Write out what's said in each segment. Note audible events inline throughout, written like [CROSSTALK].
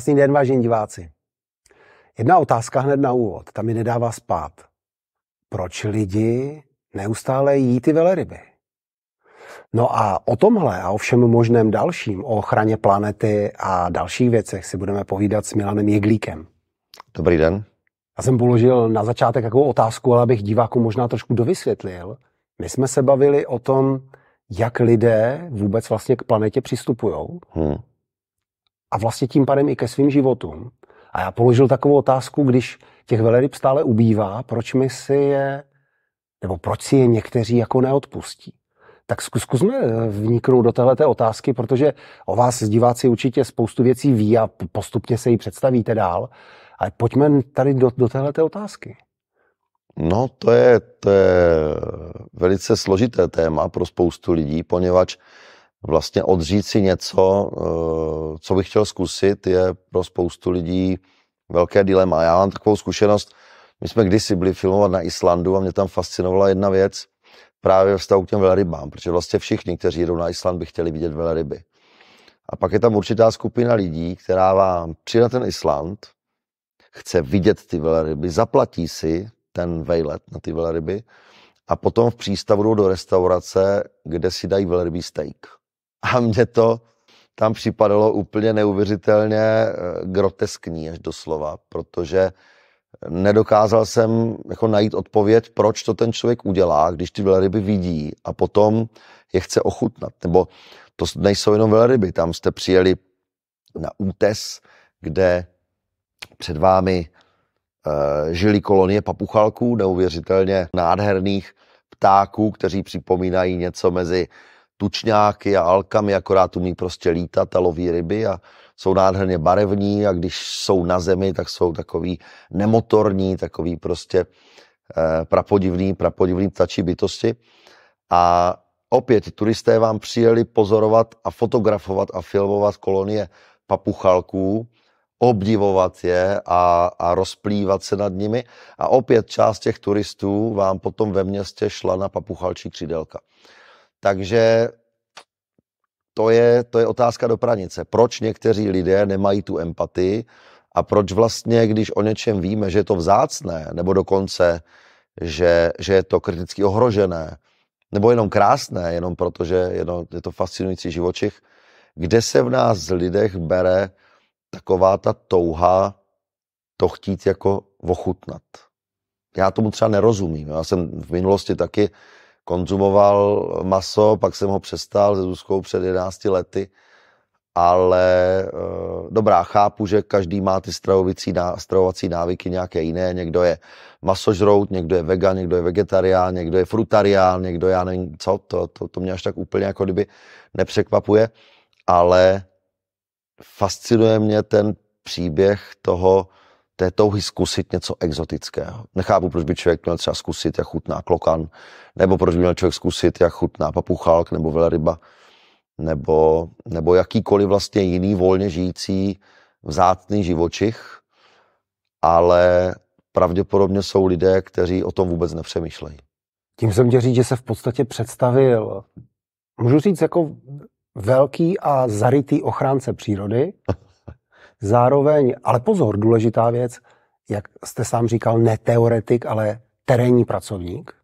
Krásný den, vážení diváci. Jedna otázka hned na úvod, ta mi nedává spát. Proč lidi neustále jí ty veleryby? No a o tomhle a o všem možném dalším, o ochraně planety a dalších věcech si budeme povídat s Milanem Jeglíkem. Dobrý den. Já jsem položil na začátek takovou otázku, ale abych diváku možná trošku dovysvětlil. My jsme se bavili o tom, jak lidé vůbec vlastně k planetě přistupují. Hmm a vlastně tím pádem i ke svým životům. A já položil takovou otázku, když těch veleryb stále ubývá, proč mi si je, nebo proč si je někteří jako neodpustí. Tak zkusme eh, vniknout do této otázky, protože o vás diváci určitě spoustu věcí ví a postupně se jí představíte dál. Ale pojďme tady do, do této otázky. No, to je, to je velice složité téma pro spoustu lidí, poněvadž vlastně odřít si něco, eh, co bych chtěl zkusit, je pro spoustu lidí velké dilema. Já mám takovou zkušenost, my jsme kdysi byli filmovat na Islandu a mě tam fascinovala jedna věc, právě vztahu k těm velrybám, protože vlastně všichni, kteří jedou na Island, by chtěli vidět velryby. A pak je tam určitá skupina lidí, která vám přijde na ten Island, chce vidět ty velryby, zaplatí si ten vejlet na ty velryby a potom v přístavu jdou do restaurace, kde si dají velrybý steak a mně to tam připadalo úplně neuvěřitelně eh, groteskní až doslova, protože nedokázal jsem jako najít odpověď, proč to ten člověk udělá, když ty velryby vidí a potom je chce ochutnat. Nebo to nejsou jenom velryby, tam jste přijeli na útes, kde před vámi eh, žili kolonie papuchalků, neuvěřitelně nádherných ptáků, kteří připomínají něco mezi tučňáky a alkami, akorát umí prostě lítat a loví ryby a jsou nádherně barevní a když jsou na zemi, tak jsou takový nemotorní, takový prostě eh, prapodivný, prapodivný ptačí bytosti. A opět turisté vám přijeli pozorovat a fotografovat a filmovat kolonie papuchalků, obdivovat je a, a rozplývat se nad nimi. A opět část těch turistů vám potom ve městě šla na papuchalčí křidelka. Takže to je, to je otázka do pranice. Proč někteří lidé nemají tu empatii a proč vlastně, když o něčem víme, že je to vzácné, nebo dokonce, že, že je to kriticky ohrožené, nebo jenom krásné, jenom protože jenom je to fascinující živočich, kde se v nás lidech bere taková ta touha to chtít jako ochutnat. Já tomu třeba nerozumím. Já jsem v minulosti taky konzumoval maso, pak jsem ho přestal se Zuzkou před 11 lety, ale eh, dobrá, chápu, že každý má ty stravovací, návyky nějaké jiné, někdo je masožrout, někdo je vegan, někdo je vegetarián, někdo je frutarián, někdo já nevím co, to, to, to mě až tak úplně jako kdyby nepřekvapuje, ale fascinuje mě ten příběh toho té touhy zkusit něco exotického. Nechápu, proč by člověk měl třeba zkusit, jak chutná klokan, nebo proč by měl člověk zkusit, jak chutná papuchalk nebo velryba, nebo, nebo jakýkoliv vlastně jiný volně žijící vzácný živočich, ale pravděpodobně jsou lidé, kteří o tom vůbec nepřemýšlejí. Tím jsem tě říct, že se v podstatě představil, můžu říct, jako velký a zarytý ochránce přírody, [LAUGHS] Zároveň, ale pozor, důležitá věc, jak jste sám říkal, ne teoretik, ale terénní pracovník.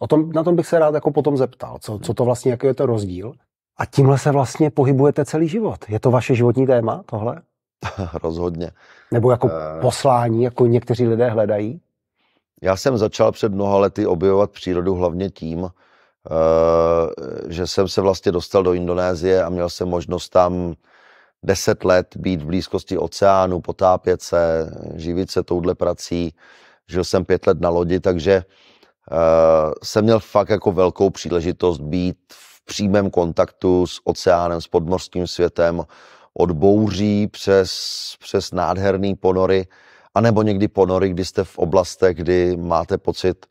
O tom, na tom bych se rád jako potom zeptal, co, co to vlastně, jaký je to rozdíl. A tímhle se vlastně pohybujete celý život. Je to vaše životní téma, tohle? [LAUGHS] Rozhodně. Nebo jako e... poslání, jako někteří lidé hledají? Já jsem začal před mnoha lety objevovat přírodu hlavně tím, eh, že jsem se vlastně dostal do Indonésie a měl jsem možnost tam deset let být v blízkosti oceánu, potápět se, živit se touhle prací. Žil jsem pět let na lodi, takže uh, jsem měl fakt jako velkou příležitost být v přímém kontaktu s oceánem, s podmořským světem, od bouří přes, přes nádherné ponory, anebo někdy ponory, kdy jste v oblastech, kdy máte pocit,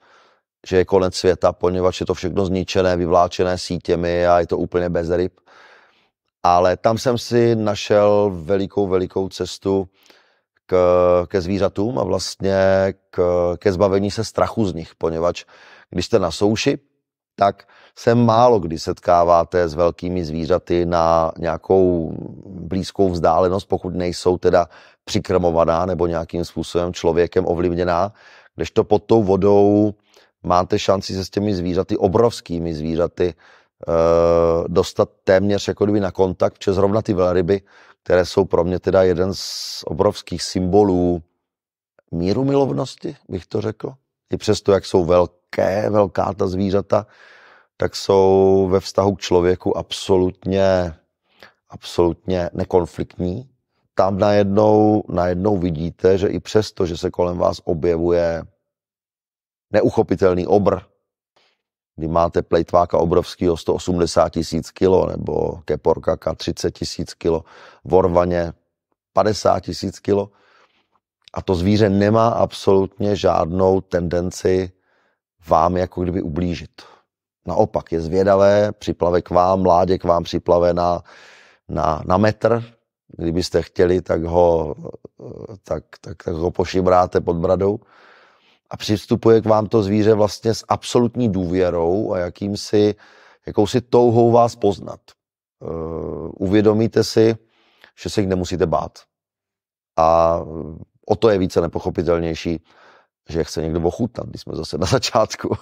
že je konec světa, poněvadž je to všechno zničené, vyvláčené sítěmi a je to úplně bez ryb. Ale tam jsem si našel velikou, velikou cestu k, ke zvířatům a vlastně k, ke zbavení se strachu z nich, poněvadž když jste na souši, tak se málo kdy setkáváte s velkými zvířaty na nějakou blízkou vzdálenost, pokud nejsou teda přikrmovaná nebo nějakým způsobem člověkem ovlivněná, kdežto pod tou vodou máte šanci se s těmi zvířaty, obrovskými zvířaty, Eh, dostat téměř jako kdyby na kontakt, protože zrovna ty velryby, které jsou pro mě teda jeden z obrovských symbolů míru milovnosti, bych to řekl. I přesto, jak jsou velké, velká ta zvířata, tak jsou ve vztahu k člověku absolutně, absolutně nekonfliktní. Tam najednou, najednou vidíte, že i přesto, že se kolem vás objevuje neuchopitelný obr, kdy máte plejtváka obrovského 180 tisíc kilo, nebo keporkaka 30 tisíc kilo, vorvaně 50 tisíc kilo. A to zvíře nemá absolutně žádnou tendenci vám jako kdyby ublížit. Naopak, je zvědavé, připlave k vám, mládě k vám připlave na, na, na metr, kdybyste chtěli, tak ho, tak, tak, tak ho pošibráte pod bradou a přistupuje k vám to zvíře vlastně s absolutní důvěrou a jakýmsi, jakousi touhou vás poznat. Eh, uvědomíte si, že se jich nemusíte bát. A eh, o to je více nepochopitelnější, že chce někdo ochutnat, když jsme zase na začátku.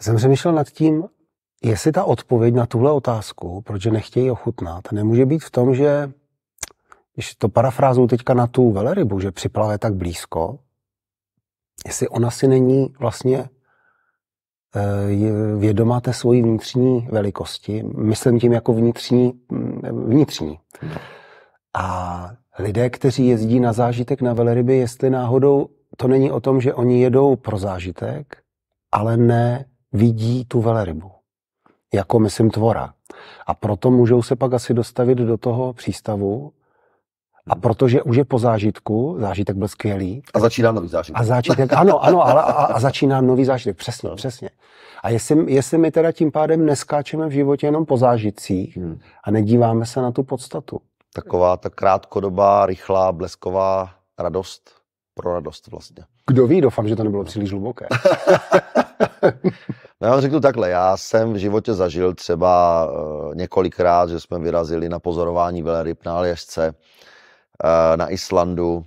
Jsem přemýšlel nad tím, jestli ta odpověď na tuhle otázku, proč je nechtějí ochutnat, nemůže být v tom, že když to parafrázu teďka na tu velerybu, že připlave tak blízko, jestli ona si není vlastně eh, vědomá té svojí vnitřní velikosti, myslím tím jako vnitřní, mm, vnitřní. No. A lidé, kteří jezdí na zážitek na velryby, jestli náhodou to není o tom, že oni jedou pro zážitek, ale ne vidí tu velrybu. Jako, myslím, tvora. A proto můžou se pak asi dostavit do toho přístavu a protože už je po zážitku, zážitek byl skvělý. A začíná nový zážitek. A zážitek, ano, ano, ale a, a začíná nový zážitek, přesně, no. přesně. A jestli, jestli my teda tím pádem neskáčeme v životě jenom po zážitcích hmm. a nedíváme se na tu podstatu. Taková ta krátkodobá, rychlá, blesková radost pro radost vlastně. Kdo ví, doufám, že to nebylo příliš hluboké. [LAUGHS] no já řeknu takhle, já jsem v životě zažil třeba eh, několikrát, že jsme vyrazili na pozorování veleryb na Aljašce Eh, na Islandu,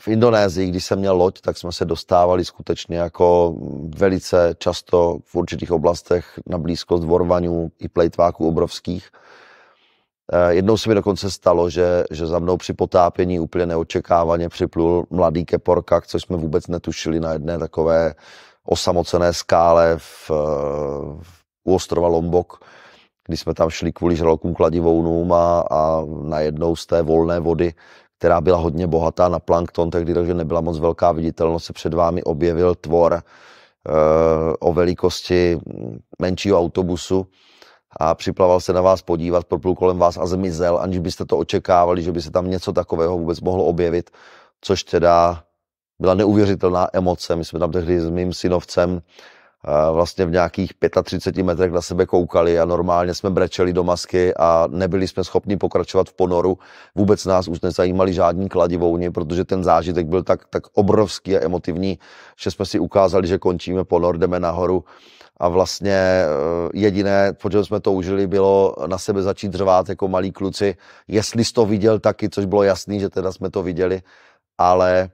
v Indonésii, když jsem měl loď, tak jsme se dostávali skutečně jako velice často v určitých oblastech na blízkost vorvaňů i plejtváků obrovských. Eh, jednou se mi dokonce stalo, že, že za mnou při potápění úplně neočekávaně připlul mladý keporka, což jsme vůbec netušili na jedné takové osamocené skále v, eh, v, u ostrova Lombok když jsme tam šli kvůli žralokům kladivounům a, a najednou z té volné vody, která byla hodně bohatá na plankton, tehdy takže nebyla moc velká viditelnost, se před vámi objevil tvor e, o velikosti menšího autobusu a připlaval se na vás podívat, proplul kolem vás a zmizel, aniž byste to očekávali, že by se tam něco takového vůbec mohlo objevit, což teda byla neuvěřitelná emoce. My jsme tam tehdy s mým synovcem vlastně v nějakých 35 metrech na sebe koukali a normálně jsme brečeli do masky a nebyli jsme schopni pokračovat v ponoru. Vůbec nás už nezajímali žádní kladivouni, protože ten zážitek byl tak, tak obrovský a emotivní, že jsme si ukázali, že končíme ponor, jdeme nahoru a vlastně eh, jediné, po čem jsme užili, bylo na sebe začít řvát jako malí kluci. Jestli jsi to viděl taky, což bylo jasný, že teda jsme to viděli, ale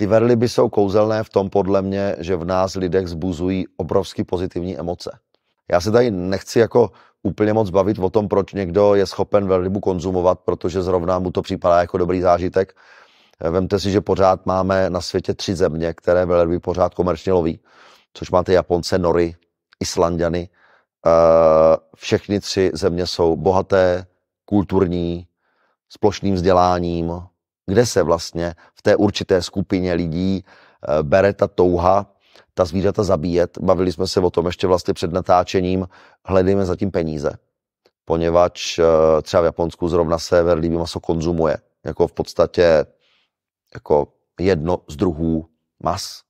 ty verliby jsou kouzelné v tom podle mě, že v nás lidech zbuzují obrovsky pozitivní emoce. Já se tady nechci jako úplně moc bavit o tom, proč někdo je schopen velrybu konzumovat, protože zrovna mu to připadá jako dobrý zážitek. Vemte si, že pořád máme na světě tři země, které velryby pořád komerčně loví, což máte Japonce, Nory, Islandiany. Eh, všechny tři země jsou bohaté, kulturní, s plošným vzděláním, kde se vlastně v té určité skupině lidí eh, bere ta touha ta zvířata zabíjet. Bavili jsme se o tom ještě vlastně před natáčením, hledejme zatím peníze, poněvadž eh, třeba v Japonsku zrovna se verlíbí maso konzumuje, jako v podstatě jako jedno z druhů mas.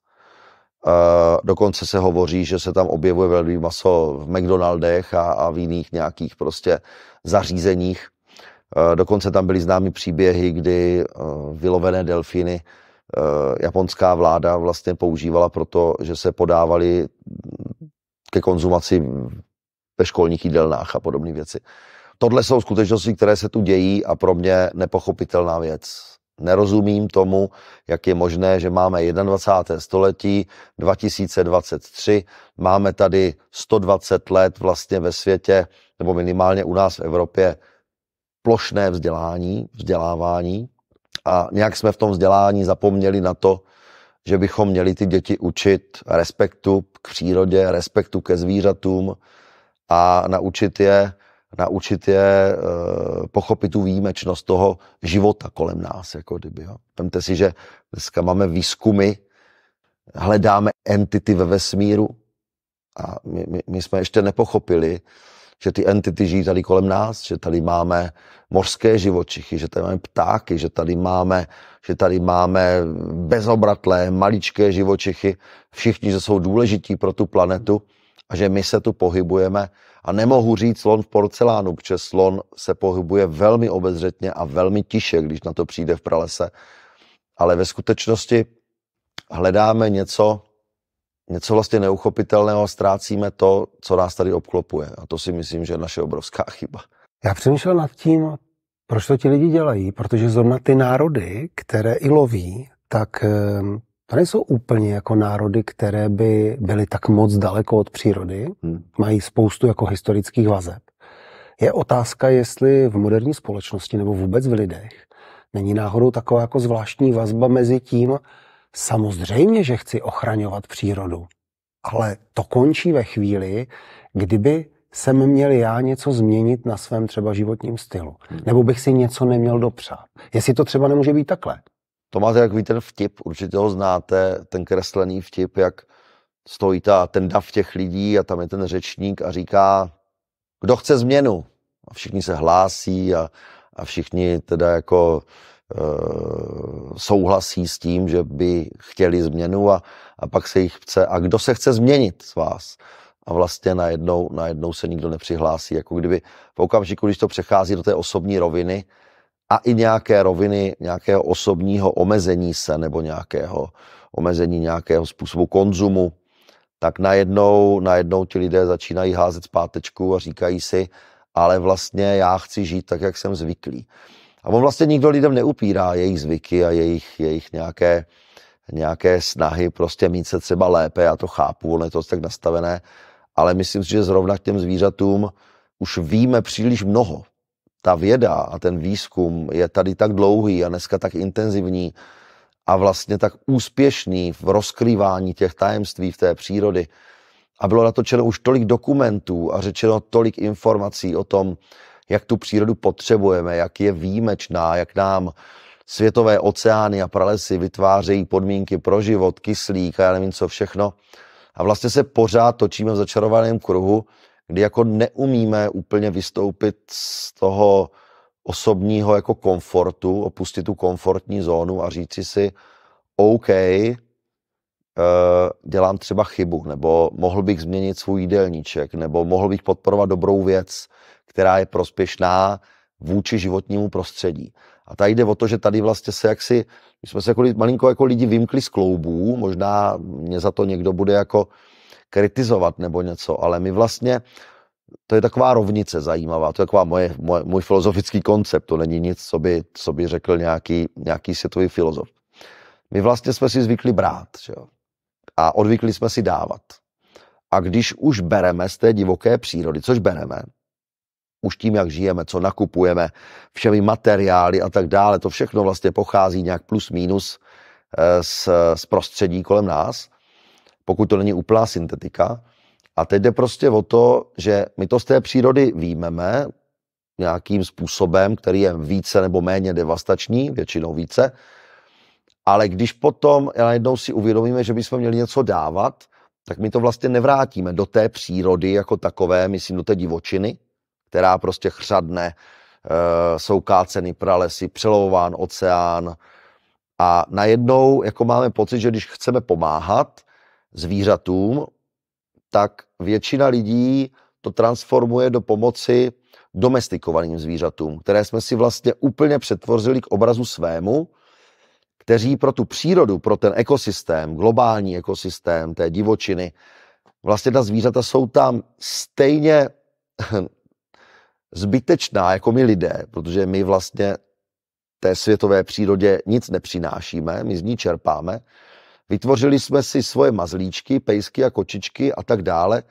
Eh, dokonce se hovoří, že se tam objevuje velký maso v McDonaldech a, a v jiných nějakých prostě zařízeních, Eh, dokonce tam byly známy příběhy, kdy eh, vylovené delfíny eh, japonská vláda vlastně používala proto, že se podávali ke konzumaci ve školních jídelnách a podobné věci. Tohle jsou skutečnosti, které se tu dějí a pro mě nepochopitelná věc. Nerozumím tomu, jak je možné, že máme 21. století 2023, máme tady 120 let vlastně ve světě, nebo minimálně u nás v Evropě, plošné vzdělání, vzdělávání a nějak jsme v tom vzdělání zapomněli na to, že bychom měli ty děti učit respektu k přírodě, respektu ke zvířatům a naučit je, naučit je e, pochopit tu výjimečnost toho života kolem nás. Jako kdyby, jo. Vemte si, že dneska máme výzkumy, hledáme entity ve vesmíru a my, my, my jsme ještě nepochopili, že ty entity žijí tady kolem nás, že tady máme mořské živočichy, že tady máme ptáky, že tady máme, že tady máme bezobratlé, maličké živočichy, všichni, že jsou důležití pro tu planetu a že my se tu pohybujeme. A nemohu říct slon v porcelánu, protože slon se pohybuje velmi obezřetně a velmi tiše, když na to přijde v pralese. Ale ve skutečnosti hledáme něco, něco vlastně neuchopitelného, ztrácíme to, co nás tady obklopuje. A to si myslím, že je naše obrovská chyba. Já přemýšlel nad tím, proč to ti lidi dělají, protože zrovna ty národy, které i loví, tak ehm, to nejsou úplně jako národy, které by byly tak moc daleko od přírody, hmm. mají spoustu jako historických vazeb. Je otázka, jestli v moderní společnosti nebo vůbec v lidech není náhodou taková jako zvláštní vazba mezi tím, Samozřejmě, že chci ochraňovat přírodu, ale to končí ve chvíli, kdyby jsem měl já něco změnit na svém třeba životním stylu. Hmm. Nebo bych si něco neměl dopřát. Jestli to třeba nemůže být takhle. To máte takový ten vtip, určitě ho znáte, ten kreslený vtip, jak stojí ta, ten dav těch lidí a tam je ten řečník a říká, kdo chce změnu? A všichni se hlásí a, a všichni teda jako Eh, souhlasí s tím, že by chtěli změnu a, a pak se jich chce. A kdo se chce změnit z vás? A vlastně najednou, najednou se nikdo nepřihlásí. Jako kdyby v okamžiku, když to přechází do té osobní roviny a i nějaké roviny nějakého osobního omezení se nebo nějakého omezení nějakého způsobu konzumu, tak najednou, najednou ti lidé začínají házet zpátečku a říkají si, ale vlastně já chci žít tak, jak jsem zvyklý. A on vlastně nikdo lidem neupírá jejich zvyky a jejich, jejich nějaké, nějaké snahy prostě mít se třeba lépe, já to chápu, ono je to tak nastavené, ale myslím si, že zrovna k těm zvířatům už víme příliš mnoho. Ta věda a ten výzkum je tady tak dlouhý a dneska tak intenzivní a vlastně tak úspěšný v rozkrývání těch tajemství v té přírody. A bylo natočeno už tolik dokumentů a řečeno tolik informací o tom, jak tu přírodu potřebujeme, jak je výjimečná, jak nám světové oceány a pralesy vytvářejí podmínky pro život, kyslík a já nevím co všechno. A vlastně se pořád točíme v začarovaném kruhu, kdy jako neumíme úplně vystoupit z toho osobního jako komfortu, opustit tu komfortní zónu a říci si, OK, eh, dělám třeba chybu, nebo mohl bych změnit svůj jídelníček, nebo mohl bych podporovat dobrou věc, která je prospěšná vůči životnímu prostředí. A tady jde o to, že tady vlastně se jaksi, my jsme se jako, malinko jako lidi vymkli z kloubů, možná mě za to někdo bude jako kritizovat nebo něco, ale my vlastně, to je taková rovnice zajímavá, to je taková moje, moje, můj filozofický koncept, to není nic, co by, co by řekl nějaký, nějaký světový filozof. My vlastně jsme si zvykli brát, že jo? a odvykli jsme si dávat. A když už bereme z té divoké přírody, což bereme, už tím, jak žijeme, co nakupujeme, všemi materiály a tak dále, to všechno vlastně pochází nějak plus minus eh, z, z prostředí kolem nás, pokud to není úplná syntetika. A teď jde prostě o to, že my to z té přírody výjmeme nějakým způsobem, který je více nebo méně devastační, většinou více, ale když potom najednou si uvědomíme, že bychom měli něco dávat, tak my to vlastně nevrátíme do té přírody jako takové, myslím do té divočiny, která prostě chřadne, eh, jsou káceny pralesy, přelovován oceán a najednou jako máme pocit, že když chceme pomáhat zvířatům, tak většina lidí to transformuje do pomoci domestikovaným zvířatům, které jsme si vlastně úplně přetvořili k obrazu svému, kteří pro tu přírodu, pro ten ekosystém, globální ekosystém té divočiny, vlastně ta zvířata jsou tam stejně zbytečná, jako my lidé, protože my vlastně té světové přírodě nic nepřinášíme, my z ní čerpáme. Vytvořili jsme si svoje mazlíčky, pejsky a kočičky a tak dále,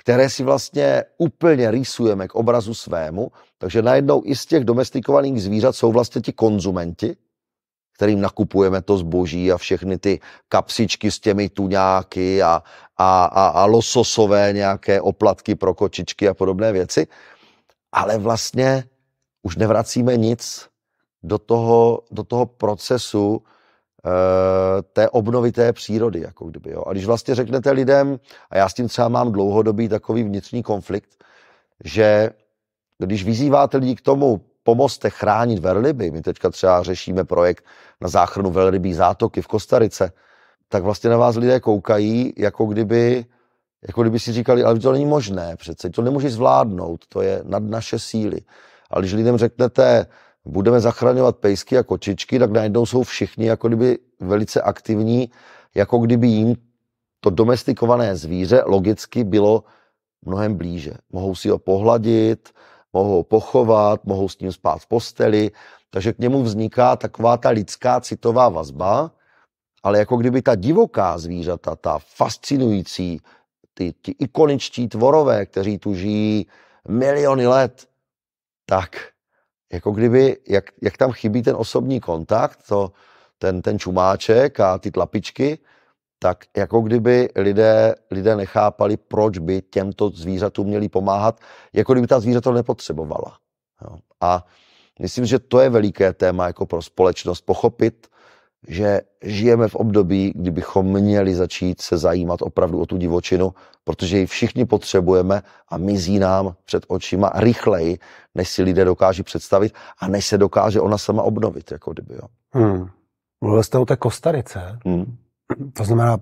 které si vlastně úplně rýsujeme k obrazu svému, takže najednou i z těch domestikovaných zvířat jsou vlastně ti konzumenti, kterým nakupujeme to zboží a všechny ty kapsičky s těmi tuňáky a, a, a, a lososové nějaké oplatky pro kočičky a podobné věci – ale vlastně už nevracíme nic do toho, do toho procesu e, té obnovité přírody, jako kdyby. Jo. A když vlastně řeknete lidem, a já s tím třeba mám dlouhodobý takový vnitřní konflikt, že když vyzýváte lidi k tomu, pomozte chránit velryby, my teďka třeba řešíme projekt na záchranu velrybí zátoky v Kostarice, tak vlastně na vás lidé koukají, jako kdyby jako kdyby si říkali, ale to není možné přece, to nemůžeš zvládnout, to je nad naše síly. Ale když lidem řeknete, budeme zachraňovat pejsky a kočičky, tak najednou jsou všichni jako kdyby velice aktivní, jako kdyby jim to domestikované zvíře logicky bylo mnohem blíže. Mohou si ho pohladit, mohou ho pochovat, mohou s ním spát v posteli, takže k němu vzniká taková ta lidská citová vazba, ale jako kdyby ta divoká zvířata, ta fascinující, ty, ti ikoničtí tvorové, kteří tu žijí miliony let, tak jako kdyby, jak, jak tam chybí ten osobní kontakt, to, ten, ten čumáček a ty tlapičky, tak jako kdyby lidé, lidé nechápali, proč by těmto zvířatům měli pomáhat, jako kdyby ta zvířata nepotřebovala. Jo. A myslím, že to je veliké téma jako pro společnost, pochopit, že žijeme v období, kdy bychom měli začít se zajímat opravdu o tu divočinu, protože ji všichni potřebujeme a mizí nám před očima rychleji, než si lidé dokáží představit a než se dokáže ona sama obnovit, jako kdyby, jo. Hmm. Mluvil jste o té Kostarice. Hmm. To znamená,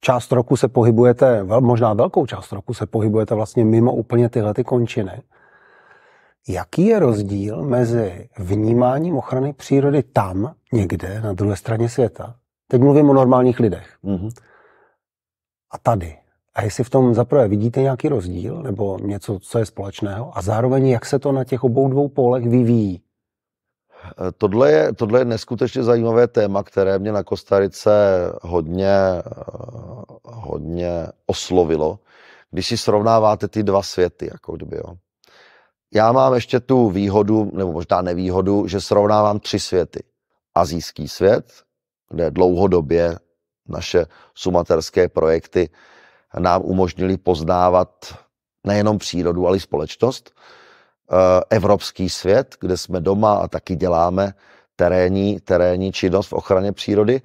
část roku se pohybujete, možná velkou část roku se pohybujete vlastně mimo úplně tyhle ty končiny. Jaký je rozdíl mezi vnímáním ochrany přírody tam, někde, na druhé straně světa? Teď mluvím o normálních lidech. Mm-hmm. A tady. A jestli v tom zaprvé vidíte nějaký rozdíl nebo něco, co je společného, a zároveň jak se to na těch obou dvou polech vyvíjí? Eh, tohle je, tohle je neskutečně zajímavé téma, které mě na Kostarice hodně, eh, hodně oslovilo, když si srovnáváte ty dva světy, jako kdyby, jo. Já mám ještě tu výhodu, nebo možná nevýhodu, že srovnávám tři světy. Azijský svět, kde dlouhodobě naše sumaterské projekty nám umožnili poznávat nejenom přírodu, ale i společnost. Eh, evropský svět, kde jsme doma a taky děláme terénní, terénní činnost v ochraně přírody.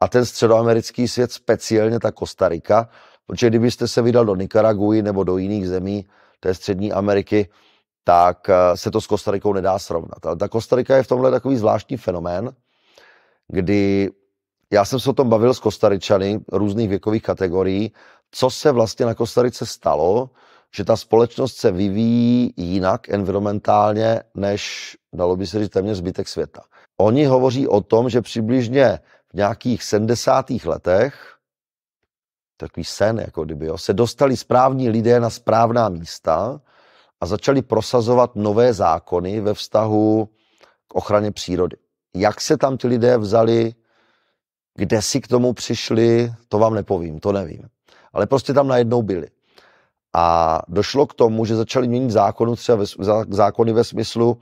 A ten středoamerický svět, speciálně ta Kostarika, protože kdybyste se vydal do Nikaraguji nebo do jiných zemí té střední Ameriky, tak eh, se to s Kostarikou nedá srovnat. Ale ta Kostarika je v tomhle takový zvláštní fenomén, kdy já jsem se o tom bavil s Kostaričany různých věkových kategorií, co se vlastně na Kostarice stalo, že ta společnost se vyvíjí jinak environmentálně, než dalo by se říct téměř zbytek světa. Oni hovoří o tom, že přibližně v nějakých 70. letech, takový sen, jako kdyby, jo, se dostali správní lidé na správná místa a začali prosazovat nové zákony ve vztahu k ochraně přírody. Jak se tam ti lidé vzali, kde si k tomu přišli, to vám nepovím, to nevím. Ale prostě tam najednou byli. A došlo k tomu, že začali měnit zákonu, třeba ve, zákony ve smyslu,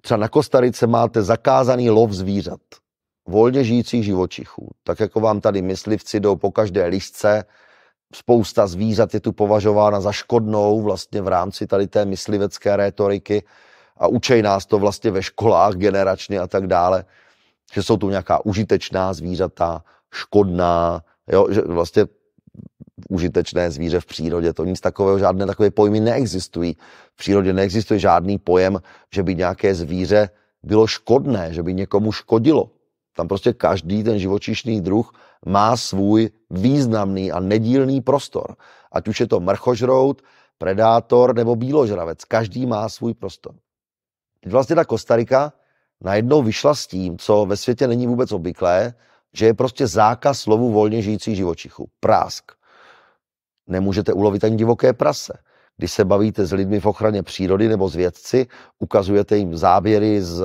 třeba na Kostarice máte zakázaný lov zvířat, volně žijících živočichů. Tak jako vám tady myslivci jdou po každé lišce spousta zvířat je tu považována za škodnou vlastně v rámci tady té myslivecké rétoriky a učej nás to vlastně ve školách generačně a tak dále, že jsou tu nějaká užitečná zvířata, škodná, jo, že vlastně užitečné zvíře v přírodě, to nic takového, žádné takové pojmy neexistují. V přírodě neexistuje žádný pojem, že by nějaké zvíře bylo škodné, že by někomu škodilo. Tam prostě každý ten živočišný druh má svůj významný a nedílný prostor. Ať už je to mrchožrout, predátor nebo bíložravec. Každý má svůj prostor. Teď vlastně ta Kostarika najednou vyšla s tím, co ve světě není vůbec obvyklé, že je prostě zákaz slovu volně žijící živočichů. Prásk. Nemůžete ulovit ani divoké prase. Když se bavíte s lidmi v ochraně přírody nebo s vědci, ukazujete jim záběry z,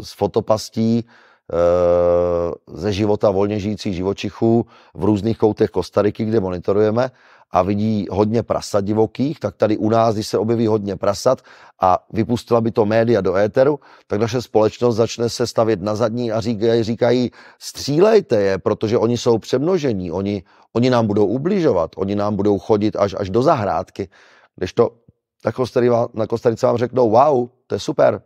z fotopastí, Eh, ze života volně žijících živočichů v různých koutech Kostariky, kde monitorujeme a vidí hodně prasat divokých, tak tady u nás, když se objeví hodně prasat a vypustila by to média do éteru, tak naše společnost začne se stavět na zadní a říkají, říkají střílejte je, protože oni jsou přemnožení, oni, oni nám budou ubližovat, oni nám budou chodit až, až do zahrádky. Když to tak na Kostarice vám řeknou, wow, to je super,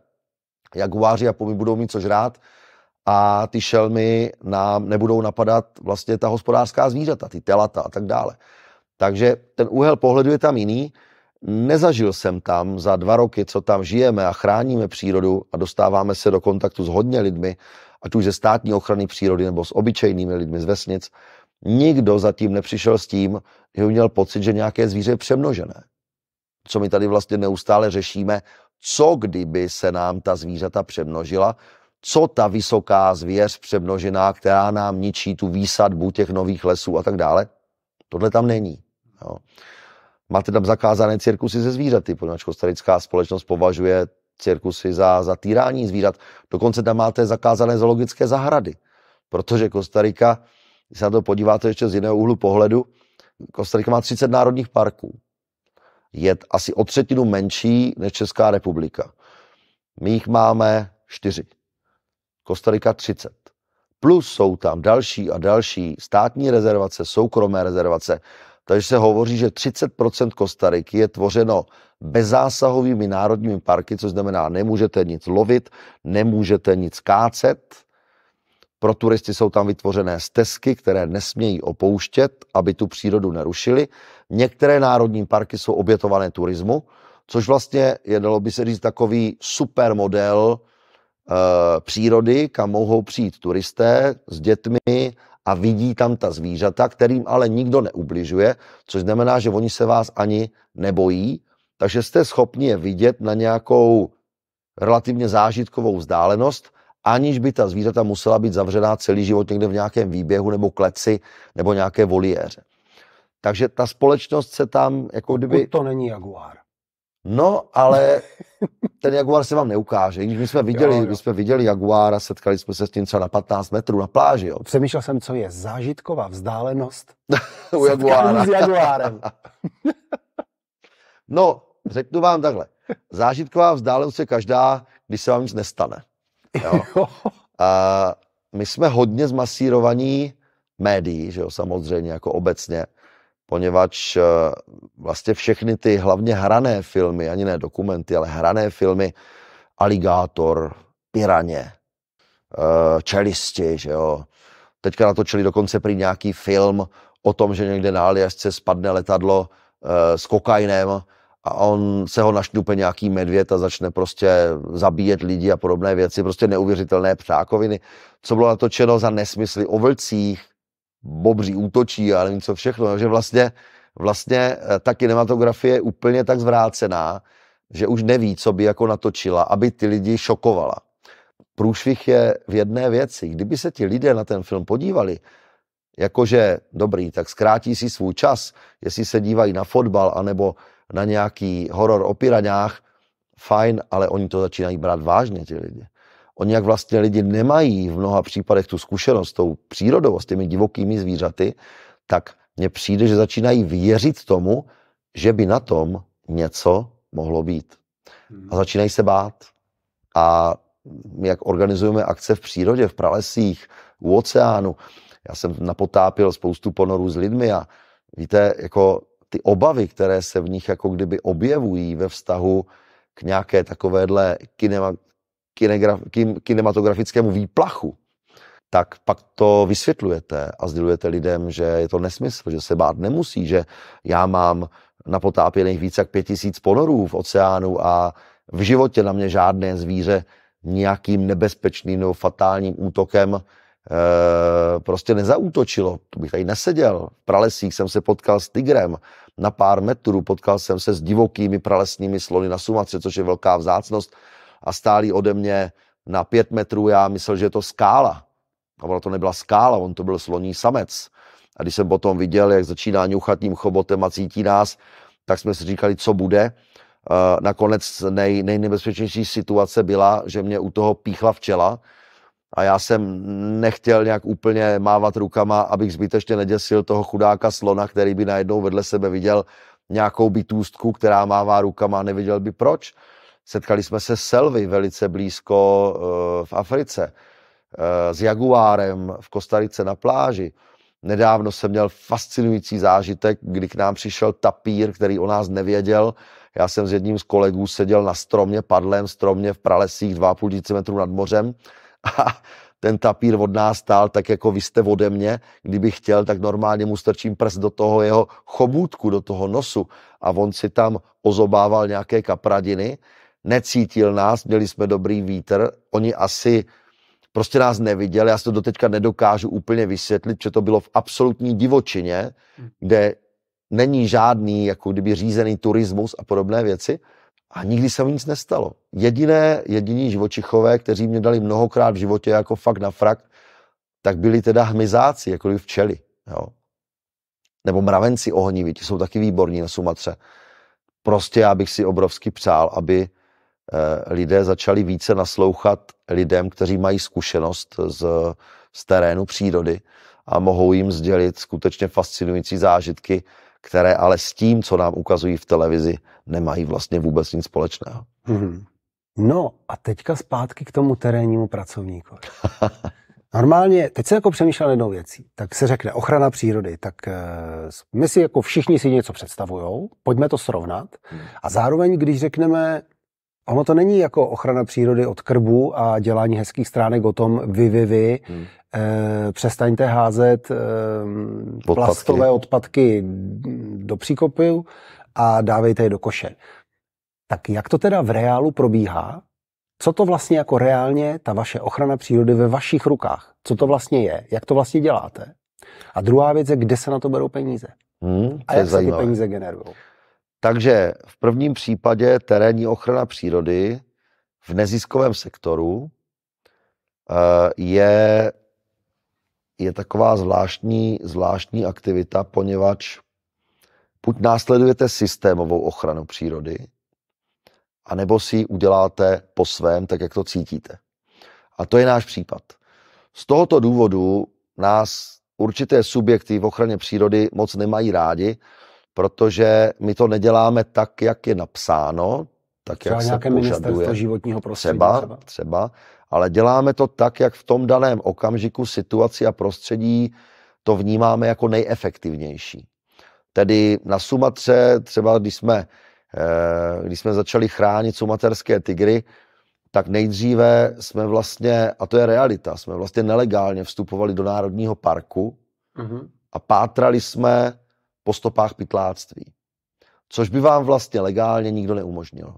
jak uváří a pumy budou mít co žrát, a ty šelmy nám nebudou napadat vlastně ta hospodářská zvířata, ty telata a tak dále. Takže ten úhel pohledu je tam jiný. Nezažil jsem tam za dva roky, co tam žijeme a chráníme přírodu a dostáváme se do kontaktu s hodně lidmi, ať už ze státní ochrany přírody nebo s obyčejnými lidmi z vesnic, nikdo zatím nepřišel s tím, že by měl pocit, že nějaké zvíře je přemnožené. Co my tady vlastně neustále řešíme, co kdyby se nám ta zvířata přemnožila, co ta vysoká zvěř přemnožená, která nám ničí tu výsadbu těch nových lesů a tak dále. Tohle tam není. Jo. Máte tam zakázané cirkusy ze zvířaty, poněvadž kostarická společnost považuje cirkusy za, za týrání zvířat. Dokonce tam máte zakázané zoologické zahrady, protože Kostarika, když se na to podíváte ještě z jiného úhlu pohledu, Kostarika má 30 národních parků. Je asi o třetinu menší než Česká republika. My jich máme čtyři. Kostarika 30. Plus jsou tam další a další státní rezervace, soukromé rezervace. Takže se hovoří, že 30% Kostariky je tvořeno bezzásahovými národními parky, což znamená, nemůžete nic lovit, nemůžete nic kácet. Pro turisty jsou tam vytvořené stezky, které nesmějí opouštět, aby tu přírodu nerušili. Některé národní parky jsou obětované turismu, což vlastně je, dalo by se říct, takový supermodel model Eh, přírody, kam mohou přijít turisté s dětmi a vidí tam ta zvířata, kterým ale nikdo neubližuje, což znamená, že oni se vás ani nebojí, takže jste schopni je vidět na nějakou relativně zážitkovou vzdálenost, aniž by ta zvířata musela být zavřená celý život někde v nějakém výběhu nebo kleci nebo nějaké voliéře. Takže ta společnost se tam jako kdyby... Pokud to není jaguár. No, ale ten Jaguar se vám neukáže. Když my jsme viděli, jo, jo. My jsme viděli Jaguar a setkali jsme se s tím třeba na 15 metrů na pláži. Jo. Přemýšlel jsem, co je zážitková vzdálenost [LAUGHS] u Jaguára. s Jaguárem. [LAUGHS] no, řeknu vám takhle. Zážitková vzdálenost je každá, když se vám nic nestane. jo. [LAUGHS] A my jsme hodně zmasírovaní médií, že jo, samozřejmě, jako obecně poněvadž eh, vlastně všechny ty hlavně hrané filmy, ani ne dokumenty, ale hrané filmy, Aligátor, Piraně, eh, Čelisti, že jo. Teďka natočili dokonce prý nějaký film o tom, že někde na Aliasce spadne letadlo eh, s kokainem a on se ho našňupe nějaký medvěd a začne prostě zabíjet lidi a podobné věci, prostě neuvěřitelné ptákoviny, co bylo natočeno za nesmysly o vlcích, bobří útočí a nevím co všechno, že vlastně, vlastně eh, ta kinematografie je úplně tak zvrácená, že už neví, co by jako natočila, aby ty lidi šokovala. Průšvih je v jedné věci. Kdyby se ti lidé na ten film podívali, jakože dobrý, tak zkrátí si svůj čas, jestli se dívají na fotbal anebo na nějaký horor o piraňách, fajn, ale oni to začínají brát vážně, ti lidi. Oni jak vlastně lidi nemají v mnoha případech tu zkušenost s tou přírodou a s těmi divokými zvířaty, tak mně přijde, že začínají věřit tomu, že by na tom něco mohlo být. A hmm. začínají se bát. A my jak organizujeme akce v přírodě, v pralesích, u oceánu, já jsem napotápil spoustu ponorů s lidmi a víte, jako ty obavy, které se v nich jako kdyby objevují ve vztahu k nějaké takovéhle kinema, kinematografickému výplachu, tak pak to vysvětlujete a sdělujete lidem, že je to nesmysl, že se bát nemusí, že já mám na potápěných více jak pět tisíc ponorů v oceánu a v životě na mě žádné zvíře nějakým nebezpečným nebo fatálním útokem e, prostě nezautočilo. Tu bych tady neseděl. V pralesích jsem se potkal s tigrem na pár metrů, potkal jsem se s divokými pralesními slony na Sumatře, což je velká vzácnost a stáli ode mě na pět metrů, já myslel, že je to skála. A ona to nebyla skála, on to byl sloní samec. A když jsem potom viděl, jak začíná ňuchat tím chobotem a cítí nás, tak jsme si říkali, co bude. Eh, nakonec nej, nejnebezpečnější situace byla, že mě u toho píchla včela a já jsem nechtěl nějak úplně mávat rukama, abych zbytečně neděsil toho chudáka slona, který by najednou vedle sebe viděl nějakou bytůstku, která mává rukama a neviděl by proč. Setkali jsme se s Selvy velice blízko eh, v Africe, eh, s Jaguárem v Kostarice na pláži. Nedávno jsem měl fascinující zážitek, kdy k nám přišel tapír, který o nás nevěděl. Já jsem s jedním z kolegů seděl na stromě, padlém stromě v pralesích 2,5 metrů nad mořem [LAUGHS] a ten tapír od nás stál tak jako vy jste ode mě, kdyby chtěl, tak normálně mu strčím prst do toho jeho chobůtku, do toho nosu a on si tam ozobával nějaké kapradiny necítil nás, měli jsme dobrý vítr, oni asi prostě nás neviděli, já si to doteďka nedokážu úplně vysvětlit, že to bylo v absolutní divočině, hmm. kde není žádný, jako kdyby řízený turismus a podobné věci. A nikdy se nic nestalo. Jediné, jediní živočichové, kteří mě dali mnohokrát v životě jako fakt na frak, tak byli teda hmyzáci, jako včely. Jo. Nebo mravenci ohniví, ti jsou taky výborní na Sumatře. Prostě já bych si obrovsky přál, aby Eh, lidé začali více naslouchat lidem, kteří mají zkušenost z, z terénu přírody a mohou jim sdělit skutečně fascinující zážitky, které ale s tím, co nám ukazují v televizi, nemají vlastně vůbec nic společného. Hmm. No a teďka zpátky k tomu terénnímu pracovníkovi. [LAUGHS] Normálně, teď se jako přemýšlel jednou věcí, tak se řekne ochrana přírody, tak eh, my si jako všichni si něco představujou, pojďme to srovnat hmm. a zároveň, když řekneme Ono to není jako ochrana přírody od krbu a dělání hezkých stránek o tom vy, vy, vy. Hmm. E, přestaňte házet e, odpadky. plastové odpadky do příkopu a dávejte je do koše. Tak jak to teda v reálu probíhá? Co to vlastně jako reálně, ta vaše ochrana přírody ve vašich rukách? Co to vlastně je? Jak to vlastně děláte? A druhá věc je, kde se na to berou peníze? Hmm, to a jak se ty peníze generují? Takže v prvním případě terénní ochrana přírody v neziskovém sektoru eh, je, je taková zvláštní, zvláštní aktivita, poněvadž buď následujete systémovou ochranu přírody, anebo si ji uděláte po svém, tak jak to cítíte. A to je náš případ. Z tohoto důvodu nás určité subjekty v ochraně přírody moc nemají rádi, protože my to neděláme tak, jak je napsáno, tak třeba jak nějaké se ministerstvo životního prostředí. Třeba, třeba, třeba, ale děláme to tak, jak v tom daném okamžiku situaci a prostředí to vnímáme jako nejefektivnější. Tedy na Sumatře, třeba když jsme, eh, když jsme začali chránit sumaterské tygry, tak nejdříve jsme vlastně, a to je realita, jsme vlastně nelegálně vstupovali do Národního parku mm-hmm. a pátrali jsme po stopách pytláctví, což by vám vlastně legálně nikdo neumožnil.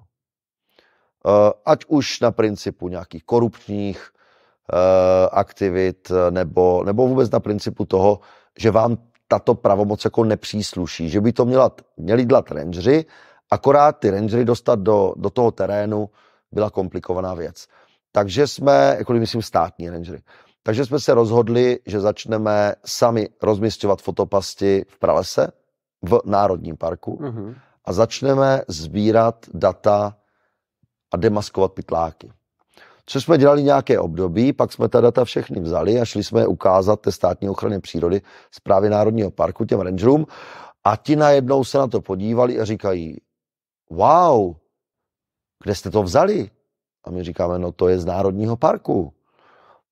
Eh, ať už na principu nějakých korupčních eh, aktivit nebo, nebo vůbec na principu toho, že vám tato pravomoc jako nepřísluší, že by to měla, měli dělat rangeři, akorát ty rangery dostat do, do toho terénu byla komplikovaná věc. Takže jsme, jako myslím, státní rangery. Takže jsme se rozhodli, že začneme sami rozměstňovat fotopasti v pralese v Národním parku mm-hmm. a začneme sbírat data a demaskovat pytláky. Což jsme dělali nějaké období, pak jsme ta data všechny vzali a šli jsme je ukázat té státní ochraně přírody zprávě Národního parku těm rangerům a ti najednou se na to podívali a říkají, wow, kde jste to vzali? A my říkáme, no to je z Národního parku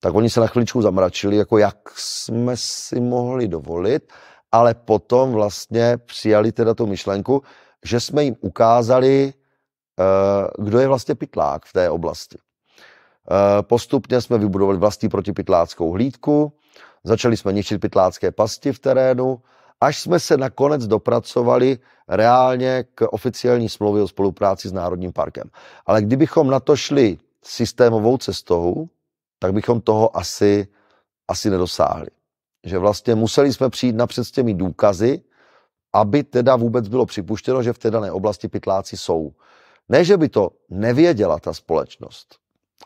tak oni se na chviličku zamračili, jako jak jsme si mohli dovolit, ale potom vlastně přijali teda tu myšlenku, že jsme jim ukázali, eh, kdo je vlastně pitlák v té oblasti. Eh, postupně jsme vybudovali vlastní protipitláckou hlídku, začali jsme ničit pitlácké pasti v terénu, až jsme se nakonec dopracovali reálně k oficiální smlouvě o spolupráci s Národním parkem. Ale kdybychom na to šli systémovou cestou, tak bychom toho asi, asi nedosáhli. Že vlastně museli jsme přijít napřed s těmi důkazy, aby teda vůbec bylo připuštěno, že v té dané oblasti pytláci jsou. Ne, že by to nevěděla ta společnost,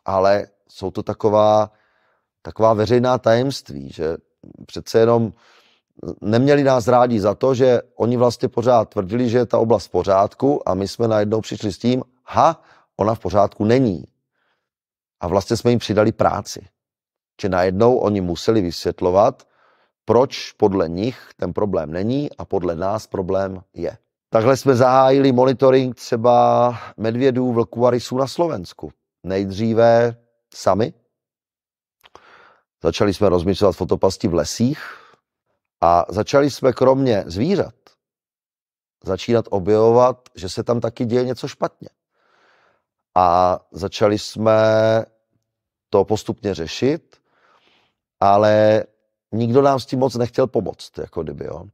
ale jsou to taková, taková veřejná tajemství, že přece jenom neměli nás rádi za to, že oni vlastně pořád tvrdili, že je ta oblast v pořádku a my jsme najednou přišli s tím, ha, ona v pořádku není. A vlastně jsme jim přidali práci. Či najednou oni museli vysvětlovat, proč podle nich ten problém není a podle nás problém je. Takhle jsme zahájili monitoring třeba medvědů, vlků a rysů na Slovensku. Nejdříve sami. Začali jsme rozmyslovat fotopasti v lesích a začali jsme kromě zvířat začínat objevovat, že se tam taky děje něco špatně. A začali jsme to postupně řešit, ale nikdo nám s tím moc nechtěl pomoct, jako kdyby, jo.